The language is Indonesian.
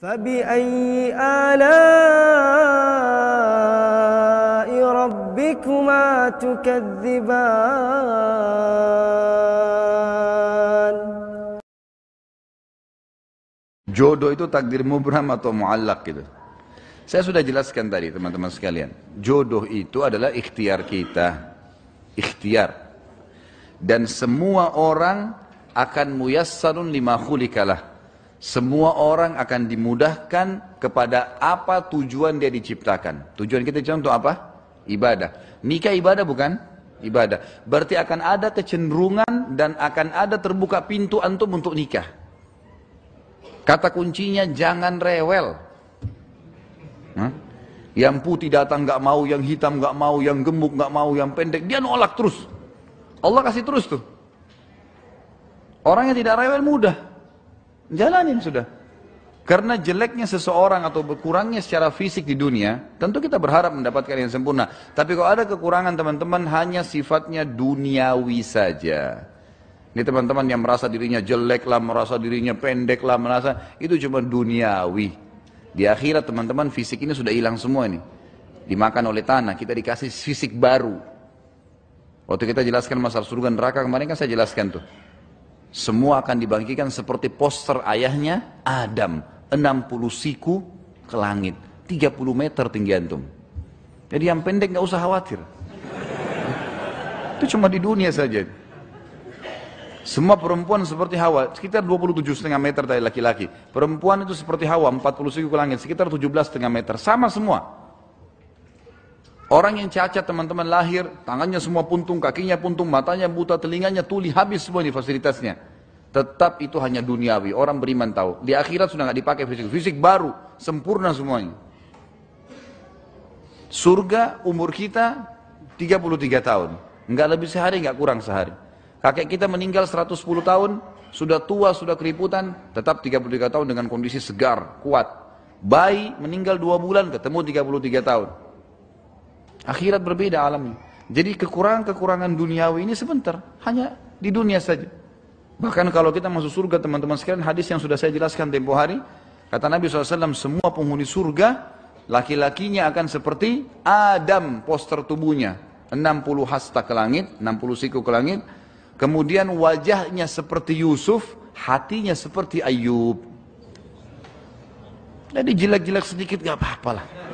فبأي آلاء ربكما تكذبان Jodoh itu takdir mubram atau muallak gitu. Saya sudah jelaskan tadi teman-teman sekalian. Jodoh itu adalah ikhtiar kita. Ikhtiar. Dan semua orang akan muyassarun lima khulikalah semua orang akan dimudahkan kepada apa tujuan dia diciptakan. Tujuan kita contoh apa? Ibadah. Nikah ibadah bukan? Ibadah. Berarti akan ada kecenderungan dan akan ada terbuka pintu antum untuk nikah. Kata kuncinya jangan rewel. Hah? Yang putih datang gak mau, yang hitam gak mau, yang gemuk gak mau, yang pendek dia nolak terus. Allah kasih terus tuh. Orang yang tidak rewel mudah. Jalanin sudah. Karena jeleknya seseorang atau berkurangnya secara fisik di dunia, tentu kita berharap mendapatkan yang sempurna. Tapi kalau ada kekurangan teman-teman hanya sifatnya duniawi saja. Ini teman-teman yang merasa dirinya jelek lah, merasa dirinya pendek lah, merasa itu cuma duniawi. Di akhirat teman-teman fisik ini sudah hilang semua ini. Dimakan oleh tanah, kita dikasih fisik baru. Waktu kita jelaskan masalah surga neraka kemarin kan saya jelaskan tuh. Semua akan dibangkitkan seperti poster ayahnya Adam. 60 siku ke langit. 30 meter tinggi antum. Jadi yang pendek nggak usah khawatir. Itu cuma di dunia saja. Semua perempuan seperti Hawa, sekitar 27,5 meter dari laki-laki. Perempuan itu seperti Hawa, 40 siku ke langit, sekitar 17,5 meter. Sama semua. Orang yang cacat teman-teman lahir, tangannya semua puntung, kakinya puntung, matanya buta, telinganya tuli, habis semua ini fasilitasnya. Tetap itu hanya duniawi, orang beriman tahu. Di akhirat sudah nggak dipakai fisik, fisik baru, sempurna semuanya. Surga umur kita 33 tahun, nggak lebih sehari, nggak kurang sehari. Kakek kita meninggal 110 tahun, sudah tua, sudah keriputan, tetap 33 tahun dengan kondisi segar, kuat. Bayi meninggal 2 bulan, ketemu 33 tahun. Akhirat berbeda alamnya. Jadi kekurangan-kekurangan duniawi ini sebentar, hanya di dunia saja. Bahkan kalau kita masuk surga teman-teman sekalian, hadis yang sudah saya jelaskan tempo hari, kata Nabi SAW, semua penghuni surga, laki-lakinya akan seperti Adam poster tubuhnya. 60 hasta ke langit, 60 siku ke langit. Kemudian wajahnya seperti Yusuf, hatinya seperti Ayub. Jadi jelek-jelek sedikit gak apa-apa